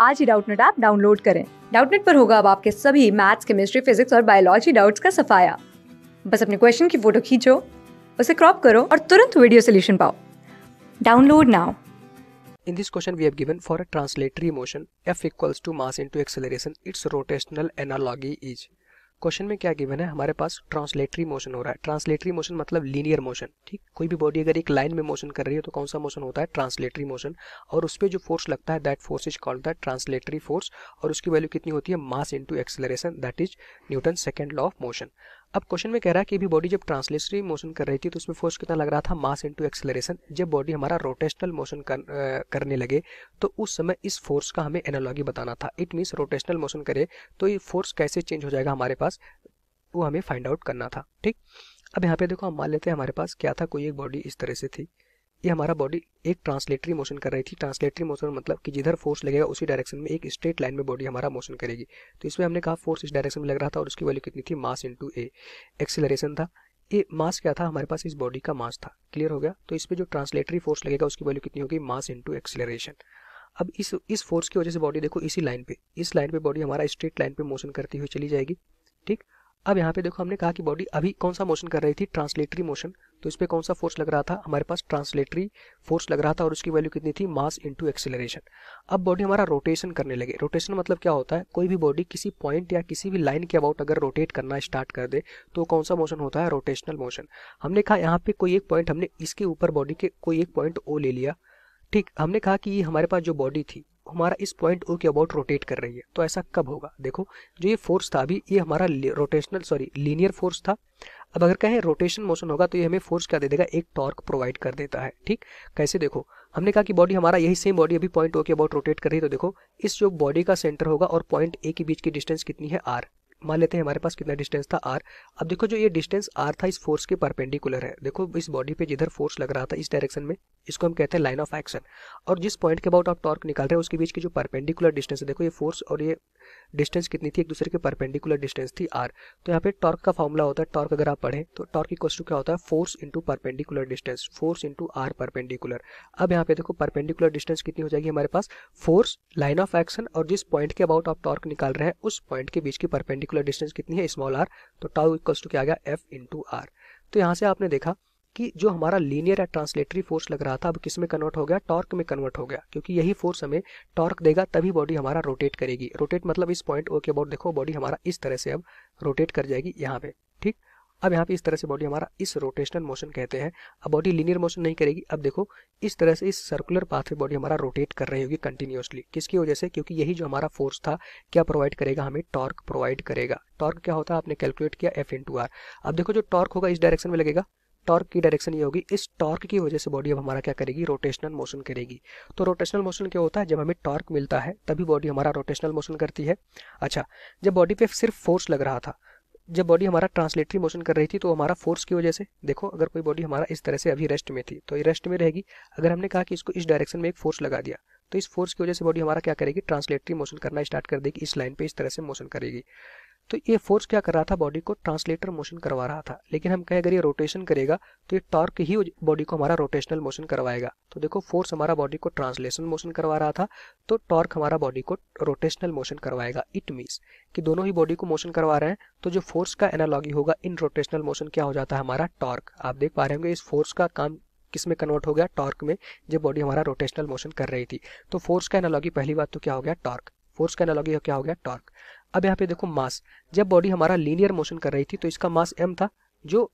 आज ही Doubtnut app download करें डाउटनेट पर होगा अब आपके सभी मैथ्स केमिस्ट्री फिजिक्स और बायोलॉजी डाउट्स का सफाया बस अपने क्वेश्चन की फोटो खींचो उसे क्रॉप करो और तुरंत वीडियो सोल्यूशन पाओ download now In this question we have given for a translatory motion F equals to mass into acceleration its rotational analogy is question में क्या गिवन है हमारे पास ट्रांसलेटरी मोशन हो रहा है ट्रांसलेटरी मोशन मतलब लीनियर मोशन ठीक कोई भी बॉडी अगर एक लाइन में मोशन कर रही है तो कौन सा मोशन होता है ट्रांसलेटरी मोशन और उस पर जो फोर्स लगता है that force is called the translatory force और उसकी वैल्यू कितनी होती है mass into acceleration that is Newton second law of motion अब क्वेश्चन में कह रहा है कि भी बॉडी जब ट्रांसलेटरी मोशन कर रही थी तो उसमें फोर्स कितना लग रहा था मास इनटू एक्सेलरेशन जब बॉडी हमारा रोटेशनल मोशन कर, करने लगे तो उस समय इस फोर्स का हमें एनालॉगी बताना था इट मीन्स रोटेशनल मोशन करे तो ये फोर्स कैसे चेंज हो जाएगा हमारे पास वो हमें फाइंड आउट करना था ठीक अब यहाँ पे देखो हम मान लेते हैं हमारे पास क्या था कोई एक बॉडी इस तरह से थी ये हमारा बॉडी एक ट्रांसलेटरी मोशन कर रही थी ट्रांसलेटरी मोशन मतलब कि जिधर फोर्स लगेगा उसी डायरेक्शन में एक स्ट्रेट लाइन में बॉडी हमारा मोशन करेगी तो इसमें हमने कहा फोर्स इस डायरेक्शन में लग रहा था और उसकी वैल्यू कितनी थी मास इंटू ए एक्सेलरेशन था ये मास क्या था हमारे पास इस बॉडी का मास था क्लियर हो गया तो इस पर जो ट्रांसलेटरी फोर्स लगेगा उसकी वैल्यू कितनी होगी मास इंटू एक्सेलरेशन अब इस इस फोर्स की वजह से बॉडी देखो इसी लाइन पे इस लाइन पे बॉडी हमारा स्ट्रेट लाइन पे मोशन करती हुई चली जाएगी ठीक अब यहाँ पे देखो हमने कहा कि बॉडी अभी कौन सा मोशन कर रही थी ट्रांसलेटरी मोशन तो इस पर कौन सा फोर्स लग रहा था हमारे पास ट्रांसलेटरी फोर्स लग रहा था और उसकी वैल्यू कितनी थी मास इंटू एक्सेलरेशन अब बॉडी हमारा रोटेशन करने लगे रोटेशन मतलब क्या होता है कोई भी बॉडी किसी पॉइंट या किसी भी लाइन के अबाउट अगर रोटेट करना स्टार्ट कर दे तो कौन सा मोशन होता है रोटेशनल मोशन हमने कहा यहाँ पे कोई एक पॉइंट हमने इसके ऊपर बॉडी के कोई एक पॉइंट ओ ले लिया ठीक हमने कहा कि हमारे पास जो बॉडी थी हमारा इस पॉइंट ओ के अबाउट रोटेट कर रही है तो ऐसा कब होगा देखो जो ये फोर्स था अभी ये हमारा रोटेशनल सॉरी लीनियर फोर्स था अब अगर कहें रोटेशन मोशन होगा तो ये हमें फोर्स क्या दे देगा एक टॉर्क प्रोवाइड कर देता है ठीक कैसे देखो हमने कहा कि बॉडी हमारा यही सेम बॉडी अभी पॉइंट ओ के अबाउट रोटेट कर रही है तो देखो इस जो बॉडी का सेंटर होगा और पॉइंट ए के बीच की डिस्टेंस कितनी है आर मान लेते हैं हमारे पास कितना डिस्टेंस था आर अब देखो जो ये डिस्टेंस आर था इस फोर्स के परपेंडिकुलर है देखो इस बॉडी पे जिधर फोर्स लग रहा था इस डायरेक्शन में इसको हम कहते हैं लाइन ऑफ एक्शन और जिस पॉइंट के अबाउट आप टॉर्क निकाल रहे हैं उसके बीच की जो परपेंडिकुलर डिस्टेंस है देखो ये फोर्स और ये डिस्टेंस कितनी थी एक दूसरे के परपेंडिकुलर डिस्टेंस थी आर तो यहाँ पे टॉर्क का फॉर्मूला होता है टॉर्क अगर आप पढ़ें तो टॉर्क की क्वेश्चन क्या होता है force into perpendicular distance force into r perpendicular अब यहाँ पे देखो परपेंडिकुलर डिस्टेंस कितनी हो जाएगी हमारे पास फोर्स लाइन ऑफ एक्शन और जिस पॉइंट के अबाउट आप टॉर्क निकाल रहे हैं उस पॉइंट के बीच की परपेंडिकुलर पर्टिकुलर डिस्टेंस कितनी है स्मॉल आर तो टाउ इक्वल्स टू क्या आ गया एफ इंटू आर तो यहाँ से आपने देखा कि जो हमारा लीनियर या ट्रांसलेटरी फोर्स लग रहा था अब किस में कन्वर्ट हो गया टॉर्क में कन्वर्ट हो गया क्योंकि यही फोर्स हमें टॉर्क देगा तभी बॉडी हमारा रोटेट करेगी रोटेट मतलब इस पॉइंट ओके अबाउट देखो बॉडी हमारा इस तरह से अब रोटेट कर जाएगी यहाँ पे अब यहाँ पे इस तरह से बॉडी हमारा इस रोटेशनल मोशन कहते हैं अब बॉडी लीनियर मोशन नहीं करेगी अब देखो इस तरह से इस सर्कुलर पाथ पे बॉडी हमारा रोटेट कर रही होगी कंटिन्यूसली किसकी वजह से क्योंकि यही जो हमारा फोर्स था क्या प्रोवाइड करेगा हमें टॉर्क प्रोवाइड करेगा टॉर्क क्या होता है आपने कैलकुलेट किया एफ इन अब देखो जो टॉर्क होगा इस डायरेक्शन में लगेगा टॉर्क की डायरेक्शन ये होगी इस टॉर्क की वजह से बॉडी अब हमारा क्या करेगी रोटेशनल मोशन करेगी तो रोटेशनल मोशन क्या होता है जब हमें टॉर्क मिलता है तभी बॉडी हमारा रोटेशनल मोशन करती है अच्छा जब बॉडी पे सिर्फ फोर्स लग रहा था जब बॉडी हमारा ट्रांसलेटरी मोशन कर रही थी तो हमारा फोर्स की वजह से देखो अगर कोई बॉडी हमारा इस तरह से अभी रेस्ट में थी तो ये रेस्ट में रहेगी अगर हमने कहा कि इसको इस डायरेक्शन में एक फोर्स लगा दिया तो इस फोर्स की वजह से बॉडी हमारा क्या करेगी ट्रांसलेटरी मोशन करना स्टार्ट कर देगी इस लाइन पे इस तरह से मोशन करेगी तो ये फोर्स क्या कर रहा था बॉडी को ट्रांसलेटर मोशन करवा रहा था लेकिन हम कहें अगर ये रोटेशन करेगा तो ये टॉर्क ही बॉडी को हमारा रोटेशनल मोशन करवाएगा तो देखो फोर्स हमारा बॉडी को ट्रांसलेशन मोशन करवा रहा था तो टॉर्क हमारा बॉडी को रोटेशनल मोशन करवाएगा इट मीन्स कि दोनों ही बॉडी को मोशन करवा रहे हैं तो जो फोर्स का एनालॉगी होगा इन रोटेशनल मोशन क्या हो जाता है हमारा टॉर्क आप देख पा रहे होंगे इस फोर्स का काम किस में कन्वर्ट हो गया टॉर्क में जब बॉडी हमारा रोटेशनल मोशन कर रही थी तो फोर्स का एनालॉगी पहली बात तो क्या हो गया टॉर्क फोर्स का एनालॉगी क्या हो गया टॉर्क अब यहाँ पे देखो मास जब बॉडी हमारा लीनियर मोशन कर रही थी तो इसका मास एम था जो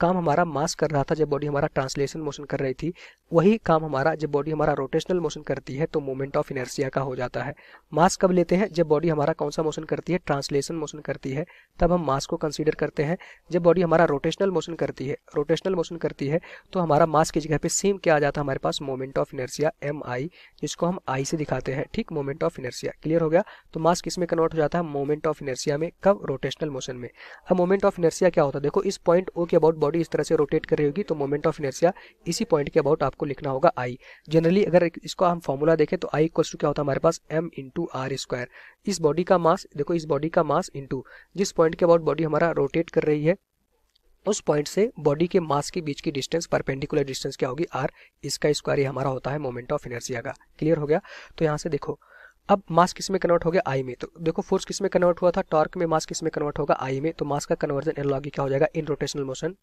काम हमारा मास कर रहा था जब बॉडी हमारा ट्रांसलेशन मोशन कर रही थी वही काम हमारा जब बॉडी हमारा रोटेशनल मोशन करती है तो मोमेंट ऑफ इनर्सिया का हो जाता है मास कब लेते हैं जब बॉडी हमारा कौन सा मोशन करती है ट्रांसलेशन मोशन करती है तब हम मास को कंसीडर करते हैं जब बॉडी हमारा रोटेशनल मोशन करती है रोटेशनल मोशन करती है तो हमारा मास की जगह पे सेम क्या आ जाता है हमारे पास moment of inertia M I जिसको हम आई से दिखाते हैं ठीक मोमेंट ऑफ इनर्सिया क्लियर हो गया तो मास किस में कन्वर्ट हो जाता है मोमेंट ऑफ इनर्सिया में कब रोटेशनल मोशन में अब मोमेंट ऑफ इनर्सिया क्या होता है देखो इस पॉइंट ओ के अबाउट बॉडी इस तरह से रोटेट कर रही होगी तो मोमेंट ऑफ इनर्सिया इसी पॉइंट के अबाउट आप आपको लिखना होगा आई जनरली अगर इसको हम फॉर्मूला देखें तो आई इक्वल्स टू क्या होता है हमारे पास एम इंटू आर स्क्वायर इस बॉडी का मास देखो इस बॉडी का मास इंटू जिस पॉइंट के अबाउट बॉडी हमारा रोटेट कर रही है उस पॉइंट से बॉडी के मास के बीच की डिस्टेंस परपेंडिकुलर डिस्टेंस क्या होगी आर इसका स्क्वायर ये हमारा होता है मोमेंट ऑफ इनर्जिया का क्लियर हो गया तो यहाँ से देखो अब मास किस में कन्वर्ट हो गया आई में तो देखो फोर्स किस में कन्वर्ट हुआ था टॉर्क में मास किस में कन्वर्ट होगा आई में तो मास का कन्वर्जन एनलॉगी क्या हो जाएगा इन रोटेशनल मोशन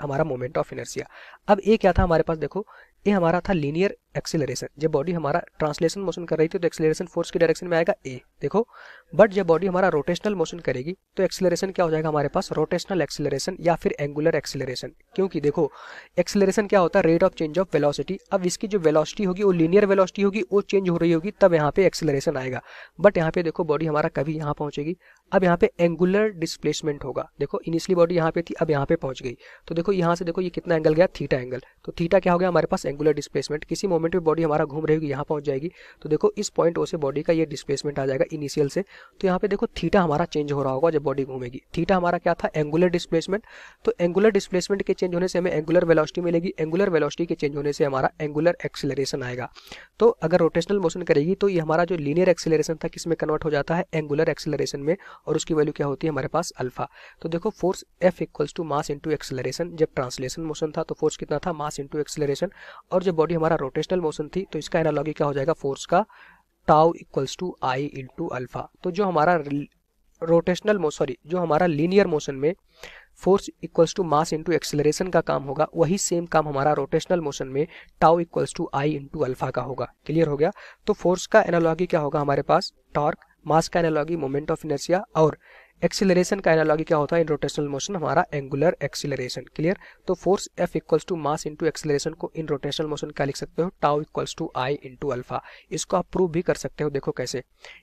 हमारा मोमेंट ऑफ इनर्सिया अब ये क्या था हमारे पास देखो ये हमारा था लीनियर एक्सेलरेशन जब बॉडी हमारा ट्रांसलेशन मोशन कर रही थी तो एक्सेलरेशन फोर्स की डायरेक्शन में आएगा ए देखो बट जब बॉडी हमारा रोटेशनल मोशन करेगी तो एक्सेलरेशन क्या हो जाएगा हमारे पास रोटेशनल एक्सेलरेशन या फिर एंगुलर एक्सेलरेशन क्योंकि देखो एक्सेलरेशन क्या होता है rate of change of velocity अब इसकी जो वेलोसिटी होगी वो लीनियर वेलोसिटी होगी वो चेंज हो रही होगी तब यहाँ पे एक्सेलरेशन आएगा बट यहाँ पे देखो बॉडी हमारा कभी यहाँ पहुंचेगी अब यहाँ पे एंगुलर डिस्प्लेसमेंट होगा देखो इनिशियली बॉडी यहाँ पे थी अब यहाँ पे पहुंच गई तो देखो यहाँ से देखो ये कितना एंगल गया थीटा एंगल तो थीटा क्या हो गया हमारे पास एंगुलर डिस्प्लेसमेंट किसी मोमेंट में बॉडी हमारा घूम रही होगी यहाँ पहुँच जाएगी तो देखो इस पॉइंट ओ से बॉडी का ये डिस्प्लेसमेंट आ जाएगा इनिशियल से तो यहाँ पे देखो थीटा हमारा चेंज हो रहा होगा जब बॉडी घूमेगी थीटा हमारा क्या था एंगुलर डिस्प्लेसमेंट तो एंगुलर डिस्प्लेसमेंट के चेंज होने से हमें एंगुलर वेलॉसिटी मिलेगी एंगुलर वेलॉसिटी के चेंज होने से हमारा एंगुलर एक्सिलेशन आएगा तो अगर रोटेशनल मोशन करेगी तो ये हमारा जो लीनियर एक्सिलेशन था किस में कन्वर्ट हो जाता है एंगुलर एक्सिलेशन में और उसकी वैल्यू क्या होती है हमारे पास अल्फा तो देखो force F equals to mass into acceleration जब ट्रांसलेशन मोशन था तो फोर्स कितना था मास इंटू एक्सिलेशन और जब बॉडी हमारा रोटेशनल मोशन थी तो इसका एनालॉगी क्या हो जाएगा फोर्स का tau equals to I into alpha तो जो हमारा रोटेशनल मोशन सॉरी जो हमारा लीनियर मोशन में force equals to mass into acceleration का काम होगा वही सेम काम हमारा रोटेशनल मोशन में tau equals to I into alpha का होगा क्लियर हो गया तो फोर्स का एनालॉगी क्या होगा हमारे पास टॉर्क मास का एनालॉगी मोमेंट ऑफ इनर्सिया और एक्सीलरेशन का एनालॉगी क्या होता है इन रोटेशनल मोशन हमारा एंगुलर एक्सीलरेशन क्लियर तो force F equals to mass into acceleration को इन रोटेशनल मोशन क्या लिख सकते हो tau equals to I into alpha इसको आप प्रूव भी कर सकते हो देखो कैसे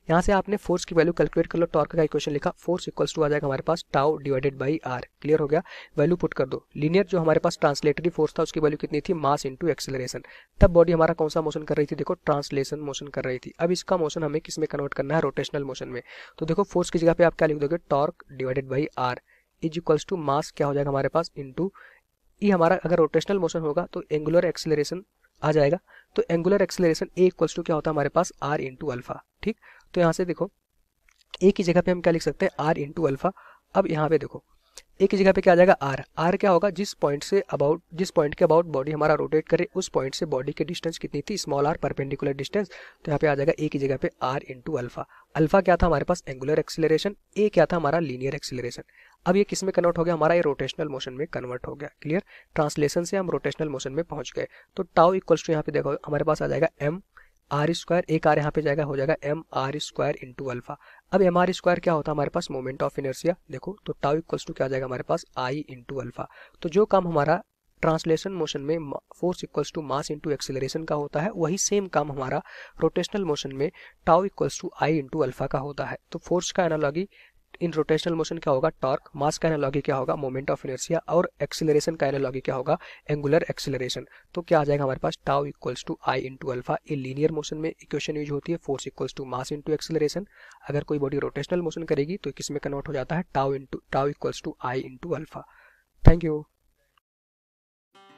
यहाँ से आपने फोर्स की वैल्यू कैलकुलेट कर लो टॉर्क का इक्वेशन लिखा फोर्स इक्वल्स टू आ जाएगा हमारे पास tau divided by R clear हो गया वैल्यू पुट कर दो लीनियर जो हमारे पास ट्रांसलेटरी फोर्स था उसकी वैल्यू कितनी थी मास इंटू एक्सेलरेशन तब बॉडी हमारा कौन सा मोशन कर रही थी देखो ट्रांसलेशन मोशन कर रही थी अब इसका मोशन हमें किस में कन्वर्ट करना है रोटेशनल मोशन में तो देखो फोर्स की जगह पे आप क्या लिख दोगे torque divided by R is equals to mass क्या हो जाएगा हमारे पास इंटू ये e हमारा अगर रोटेशनल मोशन होगा तो एंगुलर एक्सेलरेशन आ जाएगा तो angular acceleration A equals to क्या होता है हमारे पास आर इंटू अल्फा ठीक तो यहाँ से देखो ए की जगह पे हम क्या लिख सकते हैं आर इंटू अल्फा अब यहाँ पे देखो एक ही जगह पे क्या आ जाएगा आर आर क्या होगा जिस पॉइंट से अबाउट जिस पॉइंट के अबाउट बॉडी हमारा रोटेट करे उस पॉइंट से बॉडी की डिस्टेंस कितनी थी स्मॉल आर परपेंडिकुलर डिस्टेंस तो यहाँ पे आ जाएगा एक ही जगह पे आर इंटू अल्फा अल्फा क्या था हमारे पास एंगुलर एक्सिलेशन ए क्या था हमारा लीनियर एक्सिलेशन अब ये किस में कन्वर्ट हो गया हमारा ये रोटेशनल मोशन में कन्वर्ट हो गया क्लियर ट्रांसलेशन से हम रोटेशनल मोशन में पहुंच गए तो टाउ इक्वल्स टू यहाँ पे देखो हमारे पास आ जाएगा एम आर स्क्वायर एक आर यहाँ पे जाएगा हो जाएगा M R square into alpha अब एम आर स्क्वायर क्या होता है हमारे पास मोमेंट ऑफ इनर्सिया देखो तो टाउ इक्वल्स टू क्या जाएगा हमारे पास आई इंटू अल्फा तो जो काम हमारा ट्रांसलेशन मोशन में force equals to mass into acceleration का होता है वही सेम काम हमारा रोटेशनल मोशन में tau equals to I into alpha का होता है तो फोर्स का एनालॉगी इन रोटेशनल मोशन क्या होगा टॉर्क मास का एनालॉगी क्या होगा मोमेंट ऑफ इनर्सिया और एक्सिलेशन का एनालॉगी क्या होगा एंगुलर एक्सिलेशन तो क्या आ जाएगा हमारे पास tau equals to I into alpha ए लीनियर मोशन में इक्वेशन यूज होती है force equals to mass into acceleration अगर कोई बॉडी रोटेशनल मोशन करेगी तो किस में कन्वर्ट हो जाता है tau into tau equals to I into alpha thank you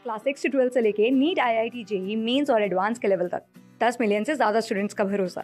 class six से ट्वेल्थ से लेके NEET I I T JEE mains और एडवांस के लेवल तक दस मिलियन से ज़्यादा स्टूडेंट्स का भरोसा